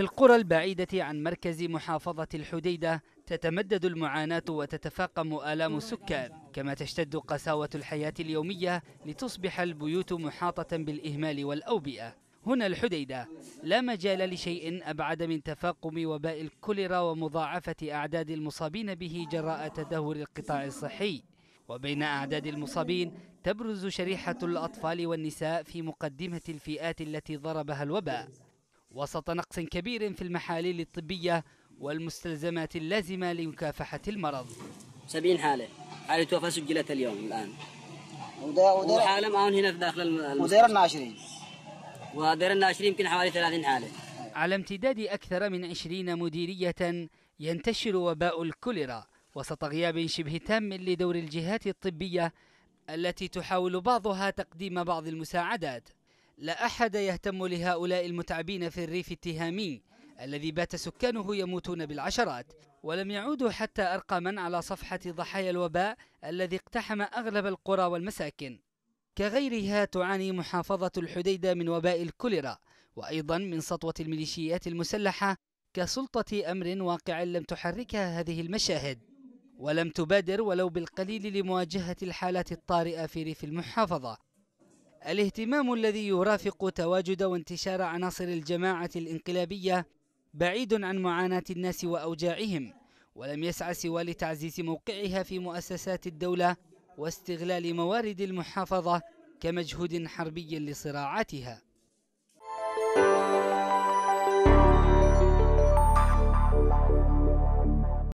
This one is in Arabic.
في القرى البعيدة عن مركز محافظة الحديدة تتمدد المعاناة وتتفاقم آلام السكان كما تشتد قساوة الحياة اليومية لتصبح البيوت محاطة بالإهمال والأوبئة هنا الحديدة لا مجال لشيء أبعد من تفاقم وباء الكوليرا ومضاعفة أعداد المصابين به جراء تدهور القطاع الصحي وبين أعداد المصابين تبرز شريحة الأطفال والنساء في مقدمة الفئات التي ضربها الوباء وسط نقص كبير في المحاليل الطبية والمستلزمات اللازمة لمكافحة المرض 70 حالة حالة وفاة سجلت اليوم الآن وحالة معهم هنا في داخل المستشفى ودير الناشرين ودير الناشرين يمكن حوالي 30 حالة على امتداد أكثر من 20 مديرية ينتشر وباء الكوليرا وسط غياب شبه تام لدور الجهات الطبية التي تحاول بعضها تقديم بعض المساعدات لا أحد يهتم لهؤلاء المتعبين في الريف التهامي الذي بات سكانه يموتون بالعشرات ولم يعودوا حتى أرقاما على صفحة ضحايا الوباء الذي اقتحم أغلب القرى والمساكن كغيرها تعاني محافظة الحديدة من وباء الكوليرا وأيضا من سطوة الميليشيات المسلحة كسلطة أمر واقع لم تحركها هذه المشاهد ولم تبادر ولو بالقليل لمواجهة الحالات الطارئة في ريف المحافظة الاهتمام الذي يرافق تواجد وانتشار عناصر الجماعة الانقلابية بعيد عن معاناة الناس وأوجاعهم ولم يسعى سوى لتعزيز موقعها في مؤسسات الدولة واستغلال موارد المحافظة كمجهود حربي لصراعاتها